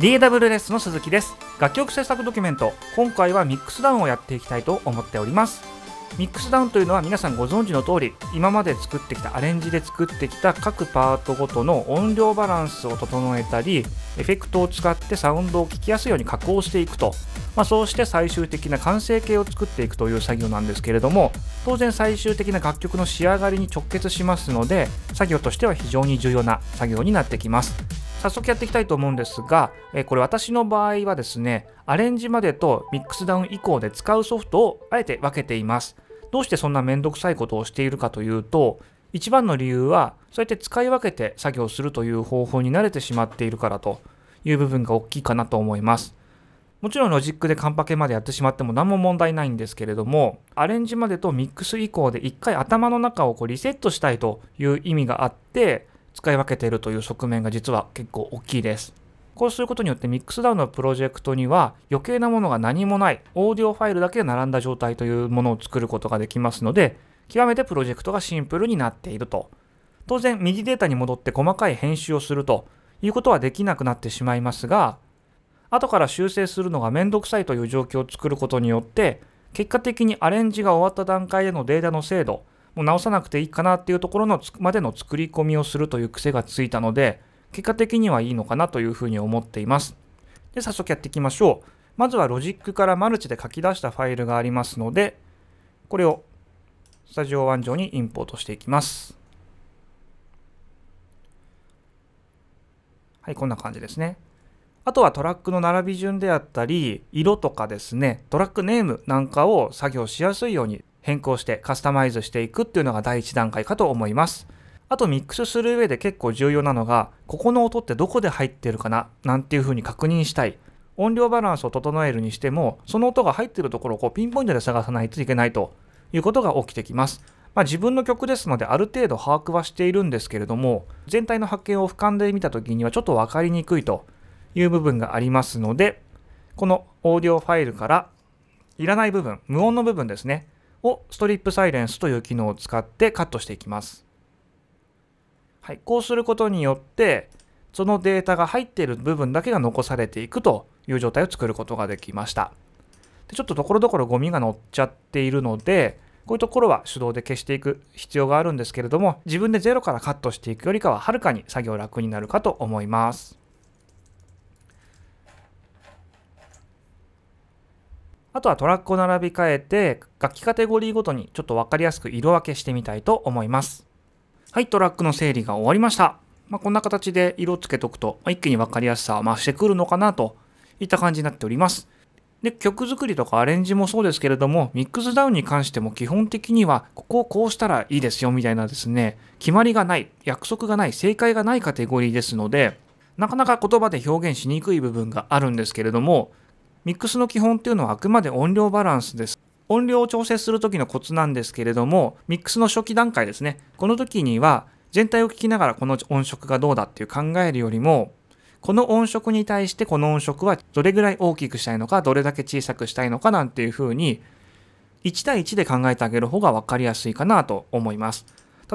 DW レッスンの鈴木です楽曲制作ドキュメント今回はミックスダウンをやっていきたいと思っておりますミックスダウンというのは皆さんご存知の通り今まで作ってきたアレンジで作ってきた各パートごとの音量バランスを整えたりエフェクトを使ってサウンドを聴きやすいように加工していくと、まあ、そうして最終的な完成形を作っていくという作業なんですけれども当然最終的な楽曲の仕上がりに直結しますので作業としては非常に重要な作業になってきます早速やっていきたいと思うんですが、えこれ私の場合はですね、アレンジまでとミックスダウン以降で使うソフトをあえて分けています。どうしてそんなめんどくさいことをしているかというと、一番の理由は、そうやって使い分けて作業するという方法に慣れてしまっているからという部分が大きいかなと思います。もちろんロジックでカンパケまでやってしまっても何も問題ないんですけれども、アレンジまでとミックス以降で一回頭の中をこうリセットしたいという意味があって、使い分けているという側面が実は結構大きいです。こうすることによってミックスダウンのプロジェクトには余計なものが何もないオーディオファイルだけ並んだ状態というものを作ることができますので極めてプロジェクトがシンプルになっていると当然ミディデータに戻って細かい編集をするということはできなくなってしまいますが後から修正するのがめんどくさいという状況を作ることによって結果的にアレンジが終わった段階でのデータの精度もう直さなくていいかなっていうところのまでの作り込みをするという癖がついたので、結果的にはいいのかなというふうに思っています。で、早速やっていきましょう。まずはロジックからマルチで書き出したファイルがありますので、これをスタジオン上にインポートしていきます。はい、こんな感じですね。あとはトラックの並び順であったり、色とかですね、トラックネームなんかを作業しやすいように変更してカスタマイズしていくっていうのが第一段階かと思います。あとミックスする上で結構重要なのが、ここの音ってどこで入ってるかななんていう風に確認したい。音量バランスを整えるにしても、その音が入ってるところをこうピンポイントで探さないといけないということが起きてきます。まあ、自分の曲ですのである程度把握はしているんですけれども、全体の発見を俯瞰で見た時にはちょっと分かりにくいという部分がありますので、このオーディオファイルからいらない部分、無音の部分ですね。をストリップサイレンスという機能を使ってカットしていきます。はい、こうすることによってそのデータが入っている部分だけが残されていくという状態を作ることができました。でちょっとところどころゴミが乗っちゃっているのでこういうところは手動で消していく必要があるんですけれども自分でゼロからカットしていくよりかははるかに作業楽になるかと思います。あとはトラックを並び替えて、楽器カテゴリーごとにちょっとわかりやすく色分けしてみたいと思います。はい、トラックの整理が終わりました。まあ、こんな形で色をつけとくと、まあ、一気に分かりやすさを増してくるのかなといった感じになっております。で、曲作りとかアレンジもそうですけれども、ミックスダウンに関しても基本的には、ここをこうしたらいいですよみたいなですね、決まりがない、約束がない、正解がないカテゴリーですので、なかなか言葉で表現しにくい部分があるんですけれども、ミックスの基本っていうのはあくまで音量バランスです。音量を調整する時のコツなんですけれども、ミックスの初期段階ですね。この時には、全体を聞きながらこの音色がどうだっていう考えるよりも、この音色に対してこの音色はどれぐらい大きくしたいのか、どれだけ小さくしたいのかなんていうふうに、1対1で考えてあげる方が分かりやすいかなと思います。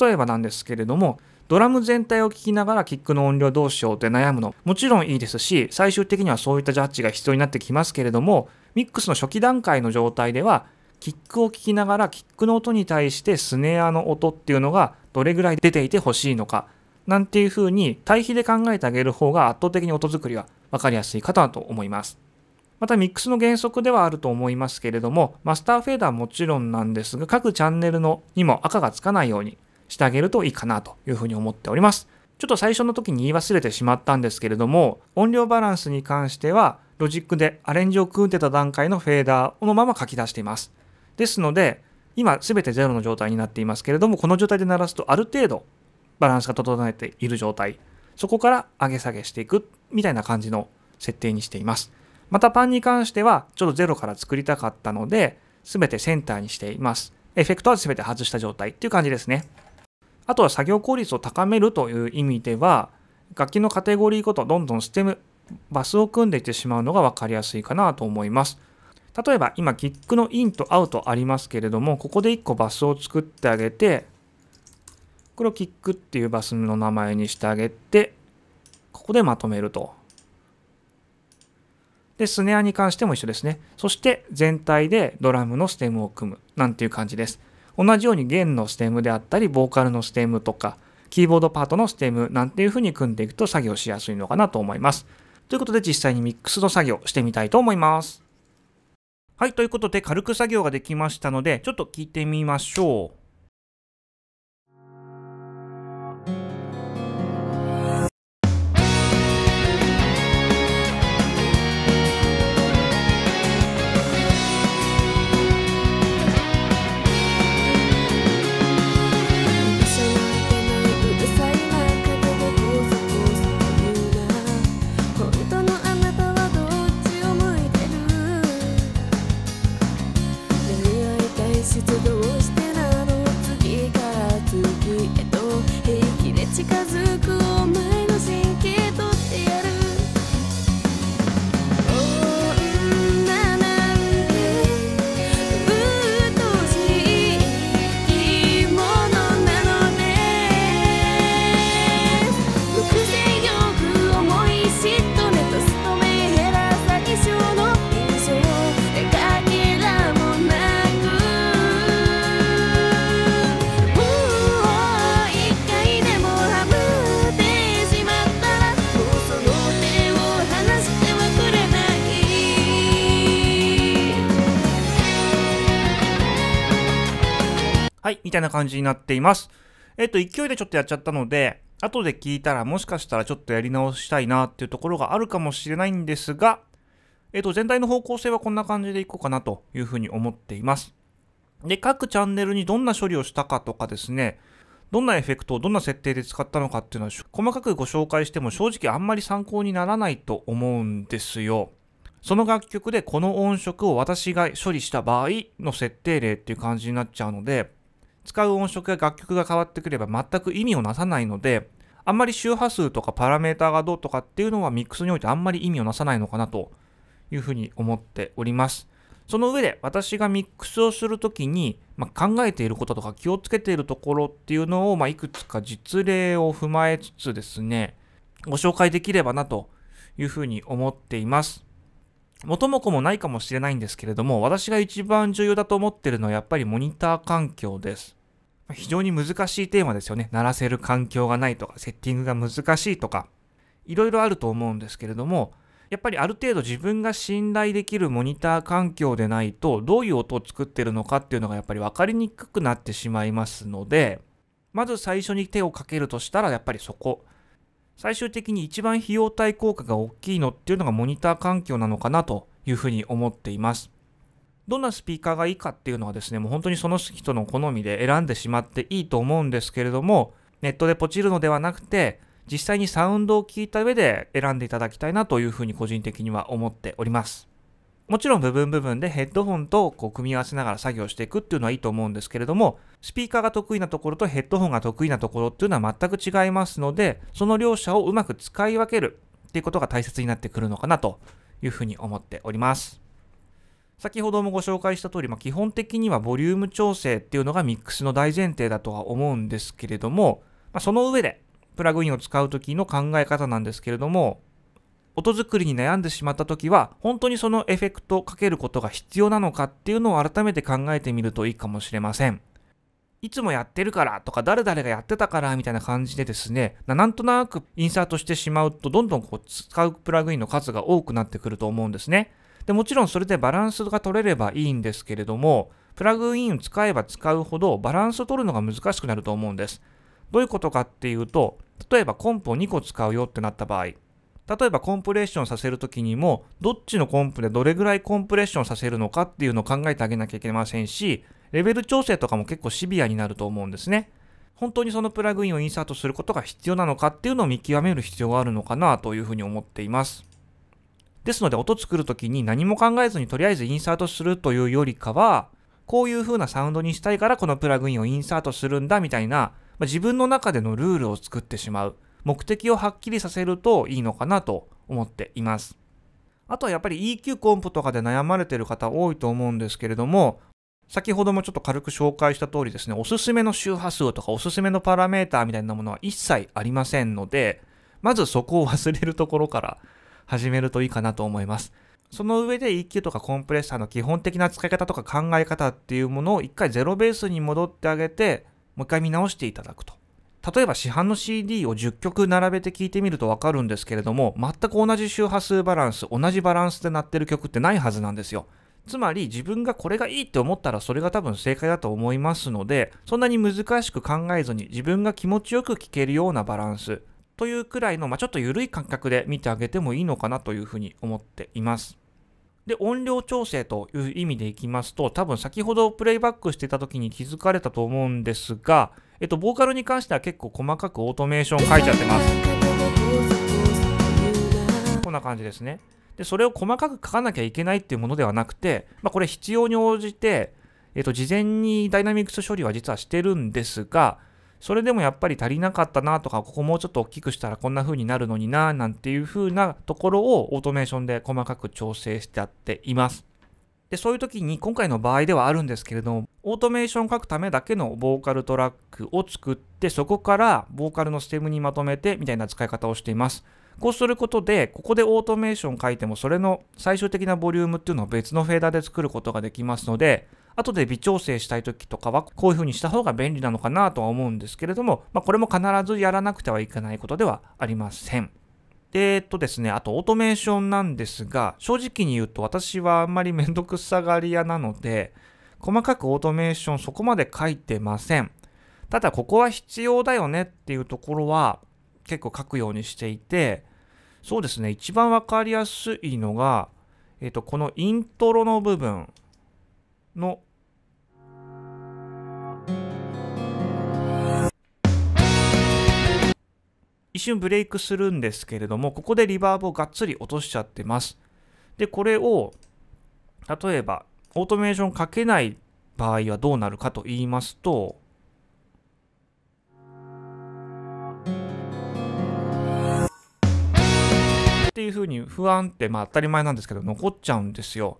例えばなんですけれども、ドラム全体を聴きながらキックの音量どうしようって悩むのもちろんいいですし最終的にはそういったジャッジが必要になってきますけれどもミックスの初期段階の状態ではキックを聴きながらキックの音に対してスネアの音っていうのがどれぐらい出ていてほしいのかなんていうふうに対比で考えてあげる方が圧倒的に音作りは分かりやすいかなと思います。またミックスの原則ではあると思いますけれども、マスターフェーダーはもちろんなんですが、各チャンネルのにも赤がつかないように、してあげるといいかなというふうに思っております。ちょっと最初の時に言い忘れてしまったんですけれども、音量バランスに関しては、ロジックでアレンジを組んでた段階のフェーダーをのまま書き出しています。ですので、今すべてゼロの状態になっていますけれども、この状態で鳴らすとある程度バランスが整えている状態、そこから上げ下げしていくみたいな感じの設定にしています。またパンに関しては、ちょっとゼロから作りたかったので、すべてセンターにしています。エフェクトはすべて外した状態っていう感じですね。あとは作業効率を高めるという意味では、楽器のカテゴリーごとどんどんステム、バスを組んでいってしまうのが分かりやすいかなと思います。例えば今キックのインとアウトありますけれどもここで1個バスを作ってあげてこれをキックっていうバスの名前にしてあげてここでまとめると。でスネアに関しても一緒ですね。そして全体でドラムのステムを組むなんていう感じです。同じように弦のステムであったり、ボーカルのステムとか、キーボードパートのステムなんていう風に組んでいくと作業しやすいのかなと思います。ということで実際にミックスの作業してみたいと思います。はい、ということで軽く作業ができましたので、ちょっと聞いてみましょう。みたいな感じになっています。えっと、勢いでちょっとやっちゃったので、後で聞いたらもしかしたらちょっとやり直したいなっていうところがあるかもしれないんですが、えっと、全体の方向性はこんな感じでいこうかなというふうに思っています。で、各チャンネルにどんな処理をしたかとかですね、どんなエフェクトをどんな設定で使ったのかっていうのは細かくご紹介しても正直あんまり参考にならないと思うんですよ。その楽曲でこの音色を私が処理した場合の設定例っていう感じになっちゃうので、使う音色や楽曲が変わってくれば全く意味をなさないので、あんまり周波数とかパラメータがどうとかっていうのはミックスにおいてあんまり意味をなさないのかなというふうに思っております。その上で私がミックスをするときに、まあ、考えていることとか気をつけているところっていうのを、まあ、いくつか実例を踏まえつつですね、ご紹介できればなというふうに思っています。元も子もないかもしれないんですけれども、私が一番重要だと思っているのはやっぱりモニター環境です。非常に難しいテーマですよね。鳴らせる環境がないとか、セッティングが難しいとか、いろいろあると思うんですけれども、やっぱりある程度自分が信頼できるモニター環境でないと、どういう音を作ってるのかっていうのがやっぱり分かりにくくなってしまいますので、まず最初に手をかけるとしたら、やっぱりそこ。最終的に一番費用対効果が大きいのっていうのがモニター環境なのかなというふうに思っています。どんなスピーカーがいいかっていうのはですね、もう本当にその人の好みで選んでしまっていいと思うんですけれども、ネットでポチるのではなくて、実際にサウンドを聞いた上で選んでいただきたいなというふうに個人的には思っております。もちろん部分部分でヘッドホンとこう組み合わせながら作業していくっていうのはいいと思うんですけれども、スピーカーが得意なところとヘッドホンが得意なところっていうのは全く違いますので、その両者をうまく使い分けるっていうことが大切になってくるのかなというふうに思っております。先ほどもご紹介した通り、まあ、基本的にはボリューム調整っていうのがミックスの大前提だとは思うんですけれども、まあ、その上でプラグインを使う時の考え方なんですけれども音作りに悩んでしまった時は本当にそのエフェクトをかけることが必要なのかっていうのを改めて考えてみるといいかもしれません。いつもやってるからとか誰々がやってたからみたいな感じでですね、なんとなくインサートしてしまうとどんどんこう使うプラグインの数が多くなってくると思うんですね。でもちろんそれでバランスが取れればいいんですけれども、プラグインを使えば使うほどバランスを取るのが難しくなると思うんです。どういうことかっていうと、例えばコンプを2個使うよってなった場合、例えばコンプレッションさせるときにも、どっちのコンプでどれぐらいコンプレッションさせるのかっていうのを考えてあげなきゃいけませんし、レベル調整とかも結構シビアになると思うんですね。本当にそのプラグインをインサートすることが必要なのかっていうのを見極める必要があるのかなというふうに思っています。ですので音作るときに何も考えずにとりあえずインサートするというよりかは、こういう風なサウンドにしたいからこのプラグインをインサートするんだみたいな、まあ、自分の中でのルールを作ってしまう。目的をはっきりさせるといいのかなと思っています。あとはやっぱり EQ コンポとかで悩まれてる方多いと思うんですけれども、先ほどもちょっと軽く紹介した通りですね、おすすめの周波数とかおすすめのパラメーターみたいなものは一切ありませんので、まずそこを忘れるところから始めるといいかなと思います。その上で EQ とかコンプレッサーの基本的な使い方とか考え方っていうものを一回ゼロベースに戻ってあげて、もう一回見直していただくと。例えば市販の CD を10曲並べて聴いてみるとわかるんですけれども、全く同じ周波数バランス、同じバランスで鳴ってる曲ってないはずなんですよ。つまり自分がこれがいいって思ったらそれが多分正解だと思いますので、そんなに難しく考えずに自分が気持ちよく聴けるようなバランス、というくらいの、まあ、ちょっと緩い感覚で見てあげてもいいのかなというふうに思っています。で、音量調整という意味でいきますと、多分先ほどプレイバックしてた時に気づかれたと思うんですが、えっと、ボーカルに関しては結構細かくオートメーション書いちゃってます。こんな感じですね。で、それを細かく書かなきゃいけないっていうものではなくて、まあ、これ必要に応じて、えっと、事前にダイナミクス処理は実はしてるんですが、それでもやっぱり足りなかったなとか、ここもうちょっと大きくしたらこんな風になるのにな、なんていう風なところをオートメーションで細かく調整してやっています。で、そういう時に今回の場合ではあるんですけれども、オートメーション書くためだけのボーカルトラックを作って、そこからボーカルのステムにまとめてみたいな使い方をしています。こうすることで、ここでオートメーション書いても、それの最終的なボリュームっていうのを別のフェーダーで作ることができますので、後で微調整したい時とかは、こういう風にした方が便利なのかなとは思うんですけれども、まあ、これも必ずやらなくてはいけないことではありません。で、えっとですね、あとオートメーションなんですが、正直に言うと私はあんまりめんどくさがり屋なので、細かくオートメーションそこまで書いてません。ただここは必要だよねっていうところは結構書くようにしていて、そうですね、一番わかりやすいのが、えっと、このイントロの部分の一瞬ブレイクするんですけれども、ここでリバーブをがっつり落としちゃってます。で、これを、例えば、オートメーションかけない場合はどうなるかと言いますと、っていうふうに不安ってまあ当たり前なんですけど残っちゃうんですよ。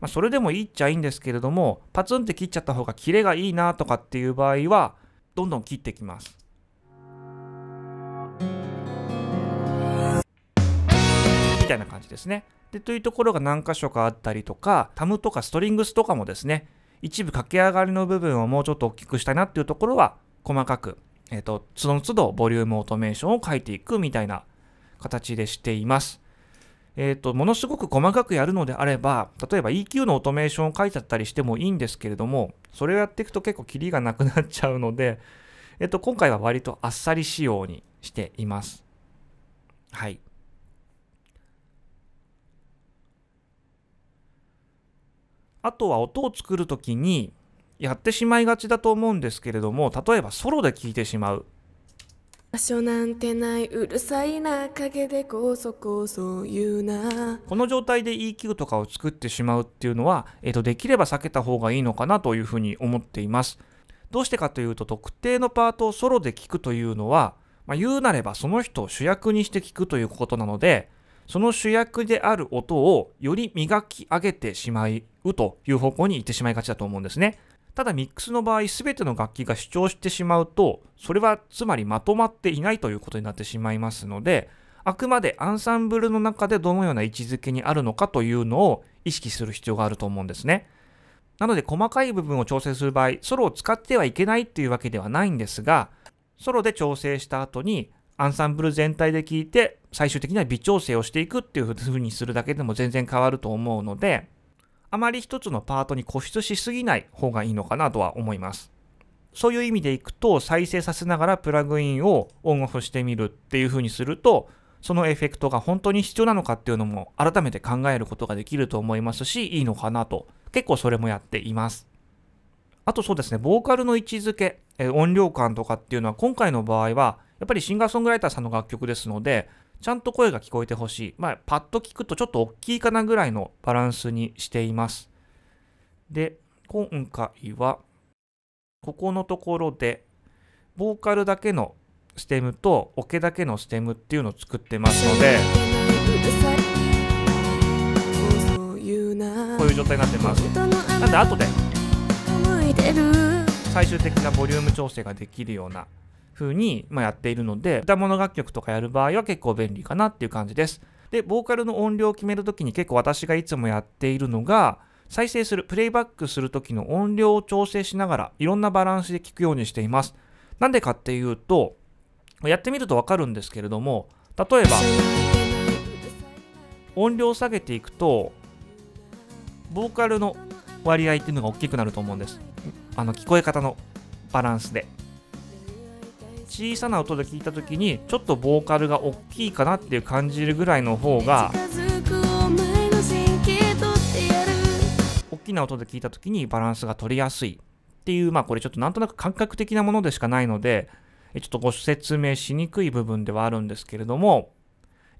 まあ、それでもいいっちゃいいんですけれどもパツンって切っちゃった方がキレがいいなとかっていう場合はどんどん切ってきます。たいな感じですね。でというところが何箇所かあったりとかタムとかストリングスとかもですね一部駆け上がりの部分をもうちょっと大きくしたいなっていうところは細かく、えっ、ー、と、その都度ボリュームオートメーションを書いていくみたいな形でしています。えっ、ー、と、ものすごく細かくやるのであれば、例えば EQ のオートメーションを書いちゃったりしてもいいんですけれども、それをやっていくと結構キリがなくなっちゃうので、えっ、ー、と、今回は割とあっさり仕様にしています。はい。あとは音を作る時にやってしまいがちだと思うんですけれども例えばソロで聴いてしまう場所なんてないうるさいな陰でこそこそ言うなこの状態で EQ とかを作ってしまうっていうのは、えー、とできれば避けた方がいいのかなというふうに思っていますどうしてかというと特定のパートをソロで聴くというのは、まあ、言うなればその人を主役にして聴くということなのでその主役である音をより磨き上げてしまうという方向に行ってしまいがちだと思うんですね。ただミックスの場合全ての楽器が主張してしまうとそれはつまりまとまっていないということになってしまいますのであくまでアンサンブルの中でどのような位置づけにあるのかというのを意識する必要があると思うんですね。なので細かい部分を調整する場合ソロを使ってはいけないっていうわけではないんですがソロで調整した後にアンサンブル全体で聞いて最終的には微調整をしていくっていう風にするだけでも全然変わると思うのであまり一つのパートに固執しすぎない方がいいのかなとは思いますそういう意味でいくと再生させながらプラグインをオンオフしてみるっていう風にするとそのエフェクトが本当に必要なのかっていうのも改めて考えることができると思いますしいいのかなと結構それもやっていますあとそうですねボーカルの位置づけ音量感とかっていうのは今回の場合はやっぱりシンガーソングライターさんの楽曲ですので、ちゃんと声が聞こえてほしい。まあ、パッと聞くとちょっと大きいかなぐらいのバランスにしています。で、今回は、ここのところで、ボーカルだけのステムと、オケだけのステムっていうのを作ってますので、こういう状態になってます。なんで、後で、最終的なボリューム調整ができるような風に、まやっているので、歌物楽曲とかやる場合は結構便利かなっていう感じです。で、ボーカルの音量を決めるときに結構私がいつもやっているのが、再生する、プレイバックするときの音量を調整しながら、いろんなバランスで聞くようにしています。なんでかっていうと、やってみるとわかるんですけれども、例えば、音量を下げていくと、ボーカルの割合っていうのが大きくなると思うんです。あの、聞こえ方のバランスで。小さな音で聞いた時にちょっとボーカルが大きいかなっていう感じるぐらいの方が大きな音で聞いた時にバランスが取りやすいっていうまあこれちょっとなんとなく感覚的なものでしかないのでちょっとご説明しにくい部分ではあるんですけれども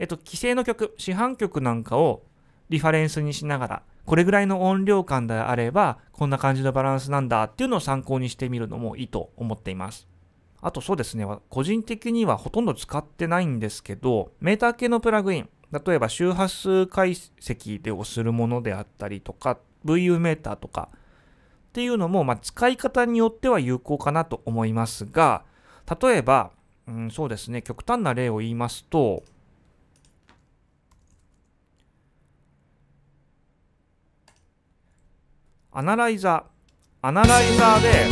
えっと規制の曲市販曲なんかをリファレンスにしながらこれぐらいの音量感であればこんな感じのバランスなんだっていうのを参考にしてみるのもいいと思っています。あとそうですね、個人的にはほとんど使ってないんですけど、メーター系のプラグイン、例えば周波数解析でをするものであったりとか、VU メーターとかっていうのも、まあ、使い方によっては有効かなと思いますが、例えば、うん、そうですね、極端な例を言いますと、アナライザー、アナライザーで、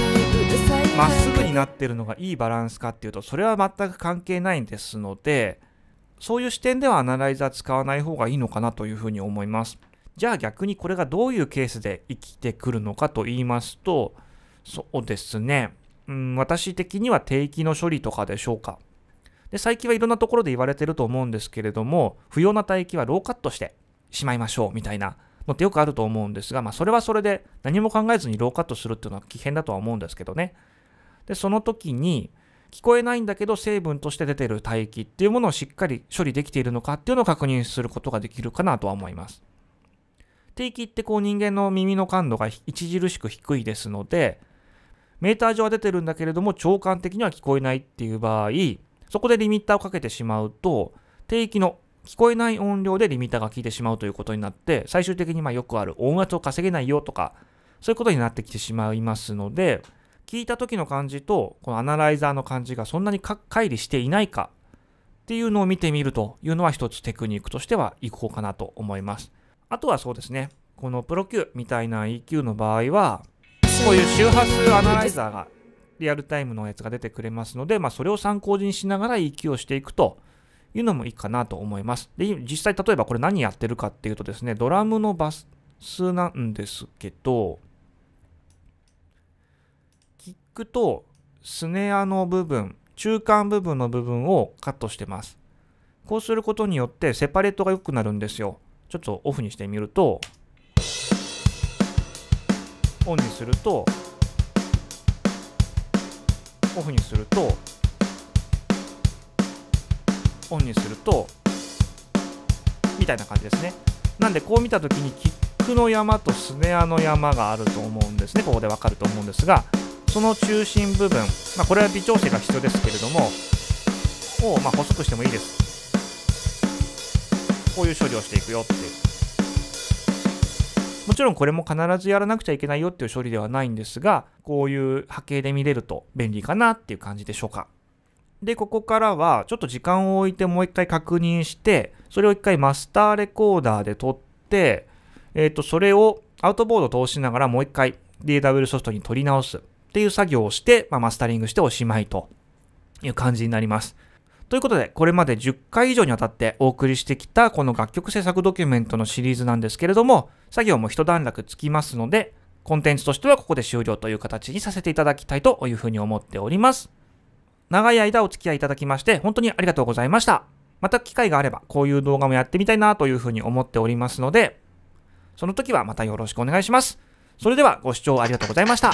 まっすぐなってるのがいいバランスかっていうとそれは全く関係ないんですのでそういう視点ではアナライザー使わない方がいいのかなというふうに思います。じゃあ逆にこれがどういうケースで生きてくるのかと言いますとそうですね、うん、私的には定期の処理とかでしょうか。で最近はいろんなところで言われてると思うんですけれども不要な帯域はローカットしてしまいましょうみたいなのってよくあると思うんですが、まあ、それはそれで何も考えずにローカットするっていうのは危険だとは思うんですけどねでその時に聞こえないんだけど成分として出てる帯域っていうものをしっかり処理できているのかっていうのを確認することができるかなとは思います。低域ってこう人間の耳の感度が著しく低いですのでメーター上は出てるんだけれども聴感的には聞こえないっていう場合そこでリミッターをかけてしまうと低域の聞こえない音量でリミッターが効いてしまうということになって最終的にまよくある音圧を稼げないよとかそういうことになってきてしまいますので聞いた時の感じとこのアナライザーの感じがそんなにか乖離していないかっていうのを見てみるというのは一つテクニックとしてはこうかなと思いますあとはそうですねこのプロ Q みたいな EQ の場合はこういう周波数アナライザーがリアルタイムのやつが出てくれますので、まあ、それを参考にしながら EQ をしていくというのもいいかなと思いますで実際例えばこれ何やってるかっていうとですねドラムのバスなんですけどクとスネアの部分、中間部分の部分をカットしてます。こうすることによってセパレートが良くなるんですよ。ちょっとオフにしてみると、オンにすると、オフにすると、オンにすると、みたいな感じですね。なんでこう見た時にキックの山とスネアの山があると思うんですね。ここでわかると思うんですが、その中心部分、まあ、これは微調整が必要ですけれどもをまあ細くしてもいいですこういう処理をしていくよってもちろんこれも必ずやらなくちゃいけないよっていう処理ではないんですがこういう波形で見れると便利かなっていう感じでしょうかでここからはちょっと時間を置いてもう一回確認してそれを一回マスターレコーダーで取ってえっ、ー、とそれをアウトボード通しながらもう一回 DAW ソフトに取り直すっていう作業をして、まあ、マスタリングしておしまいという感じになります。ということで、これまで10回以上にわたってお送りしてきたこの楽曲制作ドキュメントのシリーズなんですけれども、作業も一段落つきますので、コンテンツとしてはここで終了という形にさせていただきたいというふうに思っております。長い間お付き合いいただきまして、本当にありがとうございました。また機会があれば、こういう動画もやってみたいなというふうに思っておりますので、その時はまたよろしくお願いします。それではご視聴ありがとうございました。